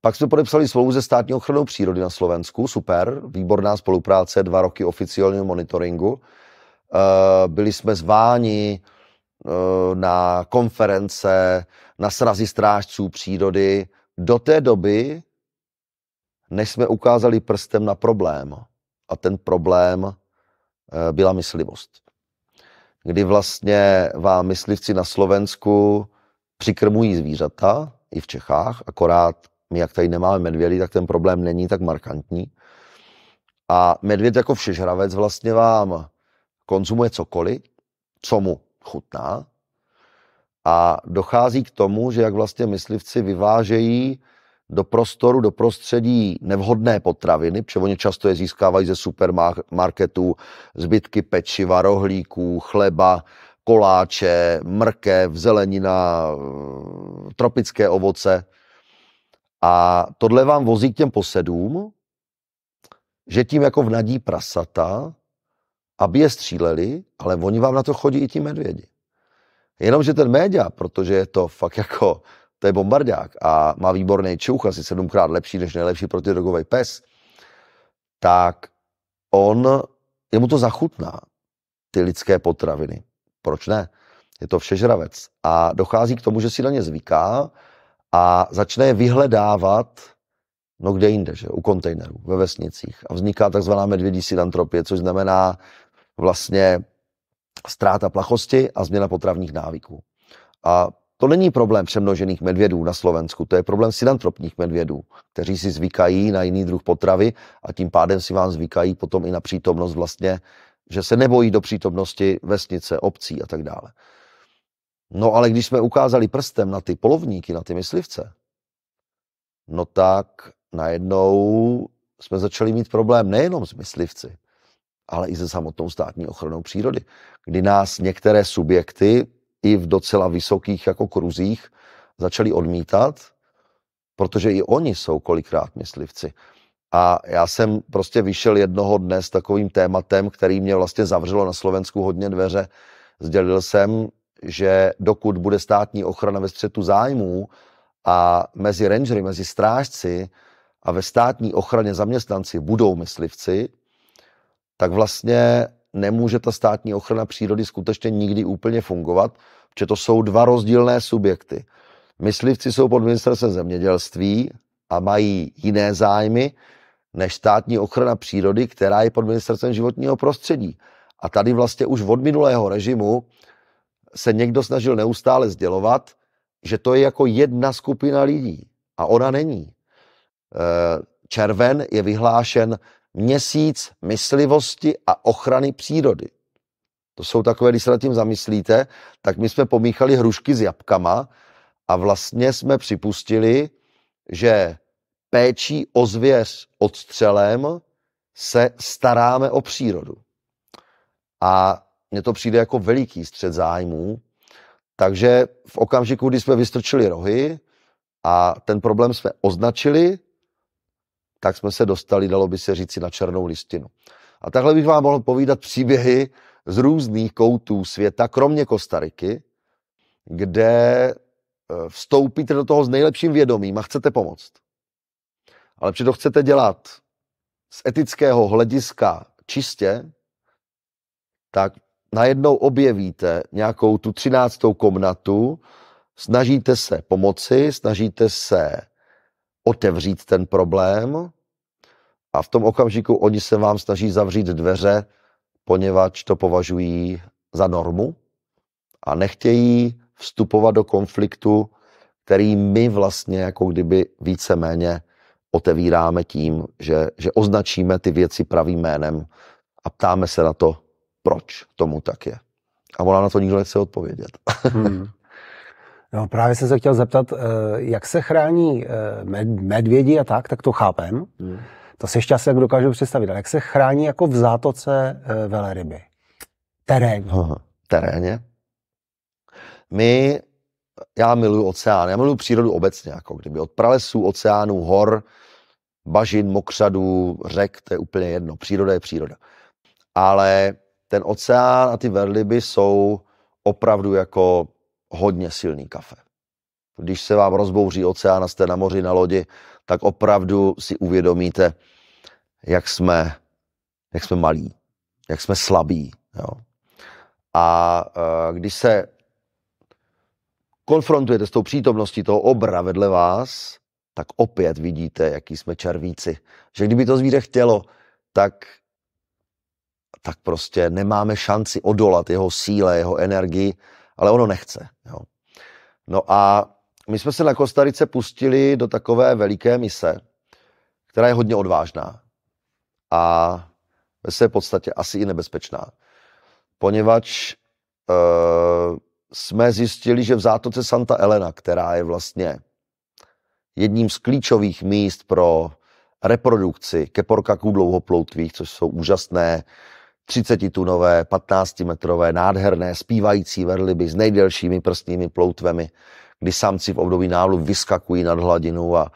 Pak jsme podepsali smlouvu ze státní ochranou přírody na Slovensku, super, výborná spolupráce, dva roky oficiálního monitoringu. Eh, byli jsme zváni eh, na konference, na srazy strážců přírody do té doby, než jsme ukázali prstem na problém. A ten problém Eh, byla myslivost. Kdy vlastně vám myslivci na Slovensku přikrmují zvířata, i v Čechách, akorát my, jak tady nemáme medvědy, tak ten problém není tak markantní. A medvěd jako všežravec vlastně vám konzumuje cokoliv, co mu chutná. A dochází k tomu, že jak vlastně myslivci vyvážejí do prostoru, do prostředí nevhodné potraviny, protože oni často je získávají ze supermarketů, zbytky pečiva, rohlíků, chleba, koláče, mrkev, zelenina, tropické ovoce. A tohle vám vozí k těm posedům, že tím jako vnadí prasata, aby je stříleli, ale oni vám na to chodí i ti medvědi. Jenomže ten média, protože je to fakt jako to je bombardák a má výborný čuch, asi sedmkrát lepší než nejlepší protidrogový pes, tak on, jemu to zachutná, ty lidské potraviny. Proč ne? Je to všežravec. A dochází k tomu, že si na ně zvyká a začne je vyhledávat no kde jinde, že? u kontejnerů, ve vesnicích. A vzniká takzvaná medvědí silantropie, což znamená vlastně ztráta plachosti a změna potravních návyků. A to není problém přemnožených medvědů na Slovensku, to je problém synantropních medvědů, kteří si zvykají na jiný druh potravy a tím pádem si vám zvykají potom i na přítomnost vlastně, že se nebojí do přítomnosti vesnice, obcí a tak dále. No ale když jsme ukázali prstem na ty polovníky, na ty myslivce, no tak najednou jsme začali mít problém nejenom s myslivci, ale i se samotnou státní ochranou přírody, kdy nás některé subjekty i v docela vysokých jako kruzích začali odmítat, protože i oni jsou kolikrát myslivci. A já jsem prostě vyšel jednoho dne s takovým tématem, který mě vlastně zavřelo na Slovensku hodně dveře. Sdělil jsem, že dokud bude státní ochrana ve střetu zájmů a mezi rangery, mezi strážci a ve státní ochraně zaměstnanci budou myslivci, tak vlastně nemůže ta státní ochrana přírody skutečně nikdy úplně fungovat, protože to jsou dva rozdílné subjekty. Myslivci jsou pod ministerstvem zemědělství a mají jiné zájmy než státní ochrana přírody, která je pod ministerstvem životního prostředí. A tady vlastně už od minulého režimu se někdo snažil neustále sdělovat, že to je jako jedna skupina lidí a ona není. Eh, červen je vyhlášen měsíc myslivosti a ochrany přírody. To jsou takové, když se nad tím zamyslíte, tak my jsme pomíchali hrušky s jabkama a vlastně jsme připustili, že péčí o zvěř odstřelem se staráme o přírodu. A mně to přijde jako veliký střed zájmů, takže v okamžiku, kdy jsme vystrčili rohy a ten problém jsme označili, tak jsme se dostali, dalo by se říci, na černou listinu. A takhle bych vám mohl povídat příběhy z různých koutů světa, kromě Kostariky, kde eh, vstoupíte do toho s nejlepším vědomím a chcete pomoct. Ale protože to chcete dělat z etického hlediska čistě, tak najednou objevíte nějakou tu třináctou komnatu, snažíte se pomoci, snažíte se otevřít ten problém a v tom okamžiku oni se vám snaží zavřít dveře, poněvadž to považují za normu a nechtějí vstupovat do konfliktu, který my vlastně jako kdyby víceméně otevíráme tím, že, že označíme ty věci pravým jménem a ptáme se na to, proč tomu tak je. A ona na to nikdo nechce odpovědět. Hmm. No právě jsem se chtěl zeptat, eh, jak se chrání eh, medvědi a tak, tak to chápem. Hmm. To si ještě asi tak dokážu představit. Ale jak se chrání jako v zátoce eh, veleryby? Terén. Aha, teréně. My, já miluji oceán, já miluji přírodu obecně, jako kdyby od pralesů, oceánů, hor, bažin, mokřadů, řek, to je úplně jedno. Příroda je příroda. Ale ten oceán a ty verliby jsou opravdu jako hodně silný kafe. Když se vám rozbouří oceán a jste na moři na lodi, tak opravdu si uvědomíte, jak jsme, jak jsme malí, jak jsme slabí. Jo. A eh, když se konfrontujete s tou přítomností toho obra vedle vás, tak opět vidíte, jaký jsme červíci. Že kdyby to zvíře chtělo, tak, tak prostě nemáme šanci odolat jeho síle, jeho energii ale ono nechce. Jo. No a my jsme se na Kostarice pustili do takové veliké mise, která je hodně odvážná a ve své podstatě asi i nebezpečná, poněvadž e, jsme zjistili, že v zátoce Santa Elena, která je vlastně jedním z klíčových míst pro reprodukci keporkaků dlouhoploutvých, což jsou úžasné 30-tunové, 15-metrové, nádherné, zpívající verliby s nejdelšími prstními ploutvemi, kdy samci v období návlu vyskakují nad hladinu a,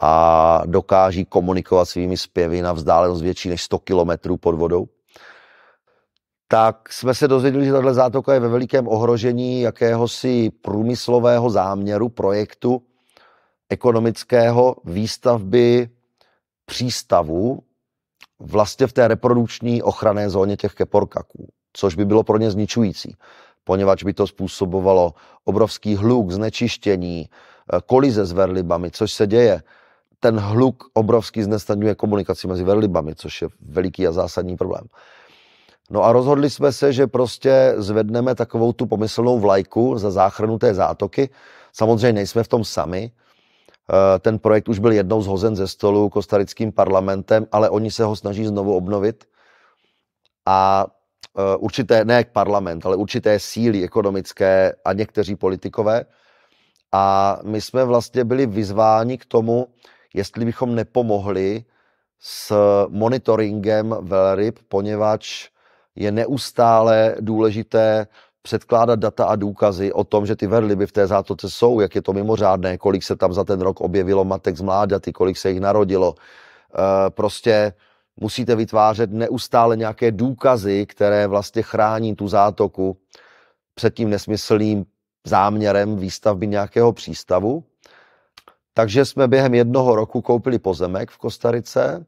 a dokáží komunikovat svými zpěvy na vzdálenost větší než 100 kilometrů pod vodou. Tak jsme se dozvěděli, že tahle zátoka je ve velikém ohrožení jakéhosi průmyslového záměru, projektu ekonomického výstavby přístavu vlastně v té reprodukční ochranné zóně těch keporkaků, což by bylo pro ně zničující, poněvadž by to způsobovalo obrovský hluk, znečištění, eh, kolize s verlibami, což se děje. Ten hluk obrovský znesnadňuje komunikaci mezi verlibami, což je veliký a zásadní problém. No a rozhodli jsme se, že prostě zvedneme takovou tu pomyslnou vlajku za záchranu té zátoky. Samozřejmě nejsme v tom sami, Eh, ten projekt už byl jednou zhozen ze stolu kostarickým parlamentem, ale oni se ho snaží znovu obnovit. A eh, určité, ne jak parlament, ale určité síly ekonomické a někteří politikové. A my jsme vlastně byli vyzváni k tomu, jestli bychom nepomohli s monitoringem velryb, poněvadž je neustále důležité předkládat data a důkazy o tom, že ty verliby v té zátoce jsou, jak je to mimořádné, kolik se tam za ten rok objevilo matek z mláďaty, kolik se jich narodilo. E, prostě musíte vytvářet neustále nějaké důkazy, které vlastně chrání tu zátoku před tím nesmyslným záměrem výstavby nějakého přístavu. Takže jsme během jednoho roku koupili pozemek v Kostarice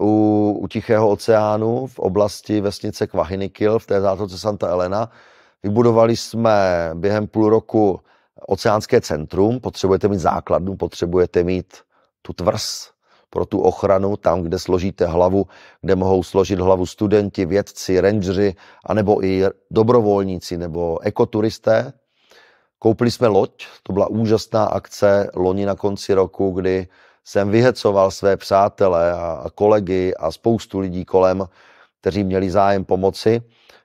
u, u Tichého oceánu v oblasti vesnice Kvahinikil v té zátoce Santa Elena Vybudovali jsme během půl roku oceánské centrum, potřebujete mít základnu, potřebujete mít tu tvrz pro tu ochranu, tam, kde složíte hlavu, kde mohou složit hlavu studenti, vědci, rangeri, anebo i dobrovolníci nebo ekoturisté. Koupili jsme loď, to byla úžasná akce loni na konci roku, kdy jsem vyhecoval své přátele a kolegy a spoustu lidí kolem, kteří měli zájem pomoci.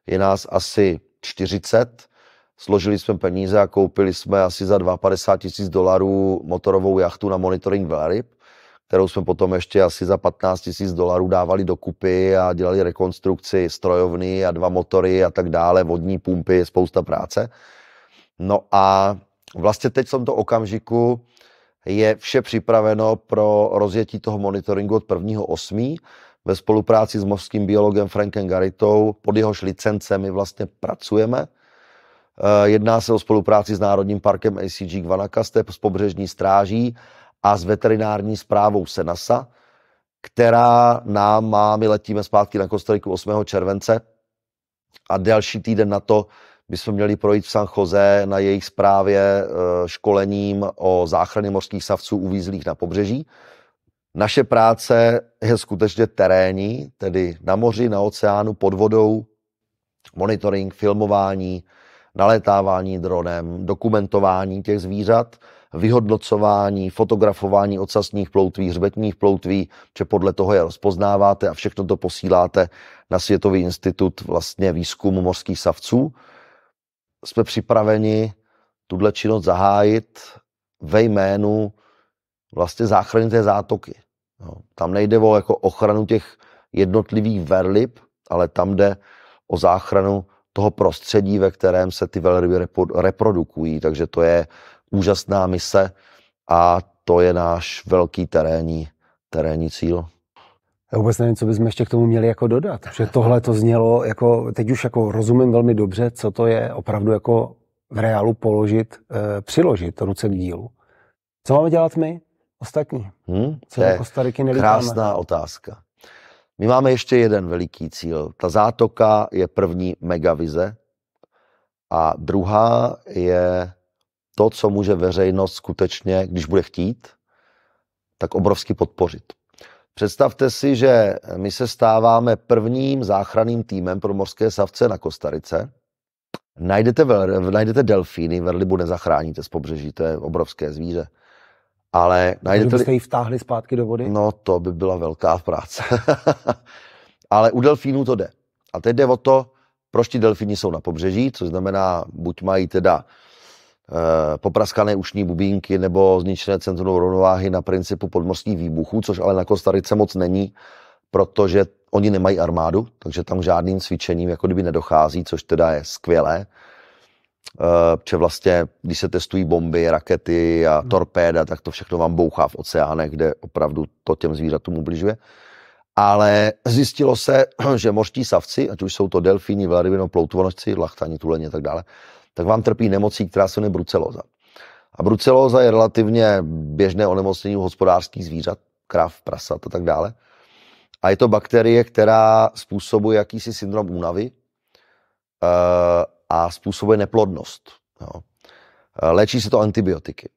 Je nás asi 40. Složili jsme peníze a koupili jsme asi za 52 tisíc dolarů motorovou jachtu na monitoring velryb, kterou jsme potom ještě asi za 15 tisíc dolarů dávali do kupy a dělali rekonstrukci strojovny a dva motory a tak dále, vodní pumpy, spousta práce. No a vlastně teď v tomto okamžiku je vše připraveno pro rozjetí toho monitoringu od 1.8 ve spolupráci s mořským biologem Frankem Garitou. Pod jehož licence my vlastně pracujeme. Eh, jedná se o spolupráci s Národním parkem ACG Guanacaste, s pobřežní stráží a s veterinární zprávou Senasa, která nám má, my letíme zpátky na Kostariku 8. července a další týden na to bychom měli projít v San Jose na jejich zprávě eh, školením o záchraně mořských savců uvízlých na pobřeží. Naše práce je skutečně terénní, tedy na moři, na oceánu, pod vodou, monitoring, filmování, nalétávání dronem, dokumentování těch zvířat, vyhodnocování, fotografování ocasních ploutví, hřbetních ploutví, že podle toho je rozpoznáváte a všechno to posíláte na Světový institut vlastně výzkumu mořských savců. Jsme připraveni tuhle činnost zahájit ve jménu vlastně záchrany té zátoky. Jo. No, tam nejde o jako ochranu těch jednotlivých verlip, ale tam jde o záchranu toho prostředí, ve kterém se ty velryby reprodukují. Takže to je úžasná mise a to je náš velký terénní, terénní cíl. Já vůbec nevím, co bychom ještě k tomu měli jako dodat. Že tohle to znělo, jako, teď už jako rozumím velmi dobře, co to je opravdu jako v reálu položit, e, přiložit ruce k dílu. Co máme dělat my? ostatní? Hmm? Co je Kostariky nelítáme? krásná otázka. My máme ještě jeden veliký cíl. Ta zátoka je první megavize a druhá je to, co může veřejnost skutečně, když bude chtít, tak obrovsky podpořit. Představte si, že my se stáváme prvním záchranným týmem pro mořské savce na Kostarice. Najdete, najdete delfíny, verlibu nezachráníte z pobřeží, to je obrovské zvíře. Ale najdete... byste ji vtáhli zpátky do vody? No, to by byla velká práce. [LAUGHS] Ale u delfínů to jde. A teď jde o to, proč ti delfíni jsou na pobřeží, což znamená, buď mají teda e, popraskané ušní bubínky nebo zničené centrum rovnováhy na principu podmorských výbuchů, což ale na Kostarice moc není, protože oni nemají armádu, takže tam žádným cvičením jako kdyby nedochází, což teda je skvělé. Eh, protože vlastně, když se testují bomby, rakety a hmm. torpéda, tak to všechno vám bouchá v oceánech, kde opravdu to těm zvířatům ubližuje. Ale zjistilo se, [CLEARS THROAT] že mořští savci, ať už jsou to delfíni, velrybino, ploutvonožci, lachtani, tuleni a tak dále, tak vám trpí nemocí, která se jmenuje brucelóza. A brucelóza je relativně běžné onemocnění u hospodářských zvířat, kráv, prasat a tak dále. A je to bakterie, která způsobuje jakýsi syndrom únavy, eh, a způsobuje neplodnost. Jo. Léčí se to antibiotiky.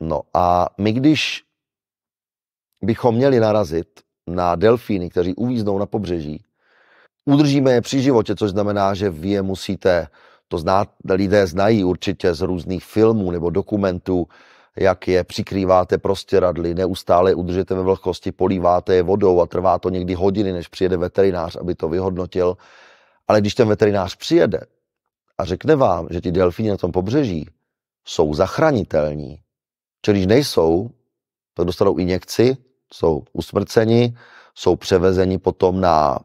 No a my, když bychom měli narazit na delfíny, kteří uvíznou na pobřeží, udržíme je při životě, což znamená, že vy je musíte, to zná, lidé znají určitě z různých filmů nebo dokumentů, jak je přikrýváte prostě radly, neustále je udržete ve vlhkosti, políváte je vodou a trvá to někdy hodiny, než přijede veterinář, aby to vyhodnotil. Ale když ten veterinář přijede, a řekne vám, že ti delfíni na tom pobřeží jsou zachránitelní, čili když nejsou, tak dostanou injekci, jsou usmrceni, jsou převezeni potom na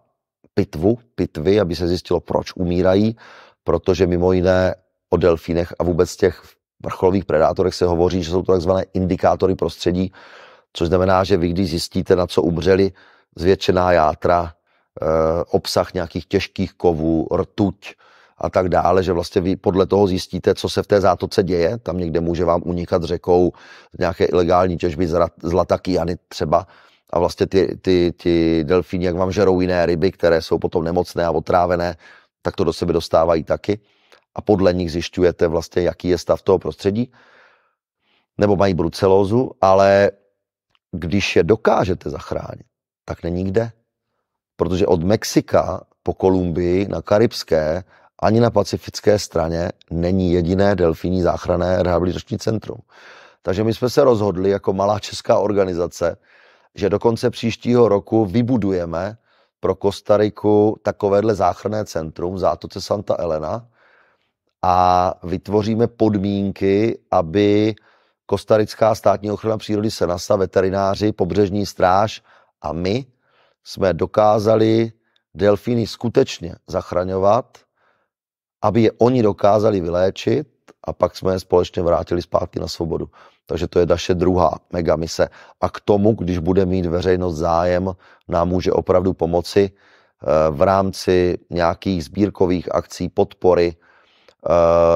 pitvu, pitvy, aby se zjistilo, proč umírají, protože mimo jiné o delfínech a vůbec těch vrcholových predátorech se hovoří, že jsou to takzvané indikátory prostředí, což znamená, že vy, když zjistíte, na co umřeli, zvětšená játra, eh, obsah nějakých těžkých kovů, rtuť, a tak dále, že vlastně vy podle toho zjistíte, co se v té zátoce děje. Tam někde může vám unikat řekou nějaké ilegální těžby zlata kyany třeba. A vlastně ty, ty, ty delfíni, jak vám žerou jiné ryby, které jsou potom nemocné a otrávené, tak to do sebe dostávají taky. A podle nich zjišťujete vlastně, jaký je stav toho prostředí. Nebo mají brucelózu, ale když je dokážete zachránit, tak není kde. Protože od Mexika po Kolumbii na Karibské ani na pacifické straně není jediné delfíní záchranné rehabilitační centrum. Takže my jsme se rozhodli jako malá česká organizace, že do konce příštího roku vybudujeme pro Kostariku takovéhle záchranné centrum v zátoce Santa Elena a vytvoříme podmínky, aby Kostarická státní ochrana přírody Senasa, veterináři, pobřežní stráž a my jsme dokázali delfíny skutečně zachraňovat – aby je oni dokázali vyléčit a pak jsme je společně vrátili zpátky na svobodu. Takže to je naše druhá mega mise. A k tomu, když bude mít veřejnost zájem, nám může opravdu pomoci eh, v rámci nějakých sbírkových akcí podpory. Eh,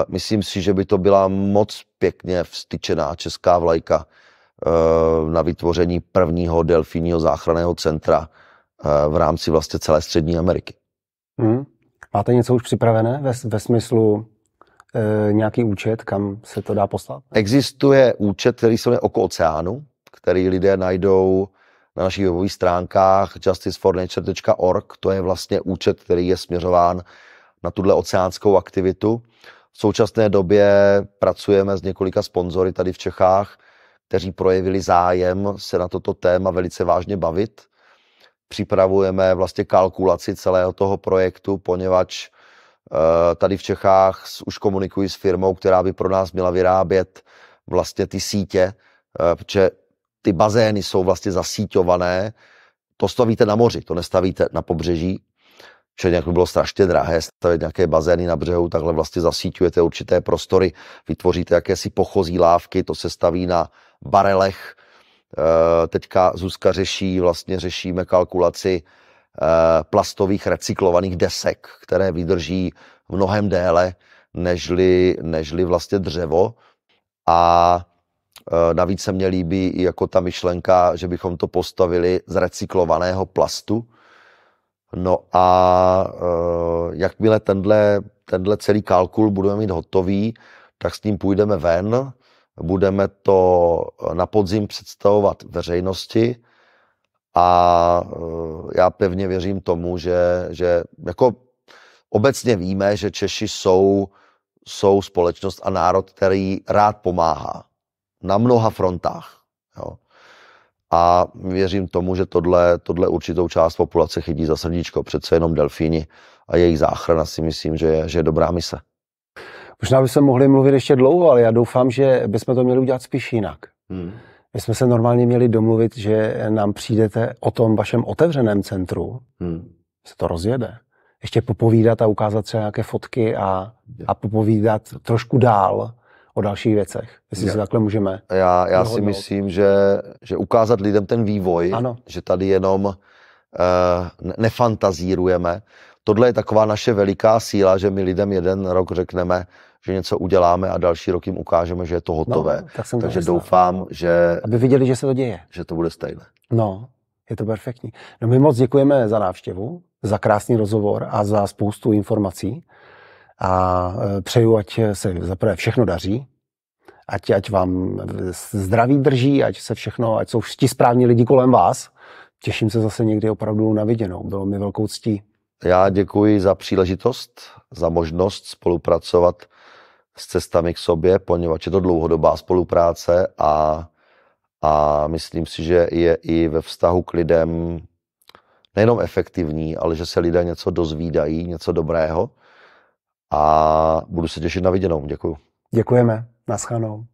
myslím si, že by to byla moc pěkně vstyčená česká vlajka eh, na vytvoření prvního delfínního záchranného centra v rámci vlastně celé Střední Ameriky. Hmm. Máte něco už připravené ve, ve smyslu e, nějaký účet, kam se to dá poslat? Ne? Existuje účet, který se jmenuje Oko oceánu, který lidé najdou na našich webových stránkách justiceforniture.org. To je vlastně účet, který je směřován na tuhle oceánskou aktivitu. V současné době pracujeme s několika sponzory tady v Čechách, kteří projevili zájem se na toto téma velice vážně bavit připravujeme vlastně kalkulaci celého toho projektu, poněvadž eh, tady v Čechách už komunikuji s firmou, která by pro nás měla vyrábět vlastně ty sítě, eh, protože ty bazény jsou vlastně zasíťované. To stavíte na moři, to nestavíte na pobřeží, že nějak bylo strašně drahé stavět nějaké bazény na břehu, takhle vlastně zasíťujete určité prostory, vytvoříte jakési pochozí lávky, to se staví na barelech, Eh, teďka Zuzka řeší, vlastně řešíme kalkulaci eh, plastových recyklovaných desek, které vydrží mnohem déle nežli, nežli vlastně dřevo. A eh, navíc se mě líbí i jako ta myšlenka, že bychom to postavili z recyklovaného plastu. No a jakmile tenhle, tenhle celý kalkul budeme mít hotový, tak s ním půjdeme ven budeme to na podzim představovat veřejnosti a e, já pevně věřím tomu, že, že jako obecně víme, že Češi jsou, jsou společnost a národ, který rád pomáhá na mnoha frontách. Jo. A věřím tomu, že tohle, tohle určitou část populace chytí za srdíčko. Přece jenom delfíni a jejich záchrana si myslím, že je, že je dobrá mise. Možná bychom mohli mluvit ještě dlouho, ale já doufám, že bychom to měli udělat spíš jinak. Hmm. My jsme se normálně měli domluvit, že nám přijdete o tom vašem otevřeném centru, hmm. se to rozjede. Ještě popovídat a ukázat třeba nějaké fotky a, yeah. a popovídat trošku dál o dalších věcech, jestli yeah. se takhle můžeme. Já, já dohodnout. si myslím, že, že ukázat lidem ten vývoj, ano. že tady jenom uh, nefantazírujeme. Tohle je taková naše veliká síla, že my lidem jeden rok řekneme, že něco uděláme a další rok jim ukážeme, že je to hotové. No, tak jsem Takže to doufám, že... Aby viděli, že se to děje. Že to bude stejné. No, je to perfektní. No my moc děkujeme za návštěvu, za krásný rozhovor a za spoustu informací. A e, přeju, ať se zaprvé všechno daří, ať, ať vám zdraví drží, ať se všechno, ať jsou ti správní lidi kolem vás. Těším se zase někdy opravdu na viděnou. Bylo mi velkou ctí. Já děkuji za příležitost, za možnost spolupracovat s cestami k sobě, poněvadž je to dlouhodobá spolupráce a, a myslím si, že je i ve vztahu k lidem nejenom efektivní, ale že se lidé něco dozvídají, něco dobrého a budu se těšit na viděnou. Děkuju. Děkujeme. Naschledanou.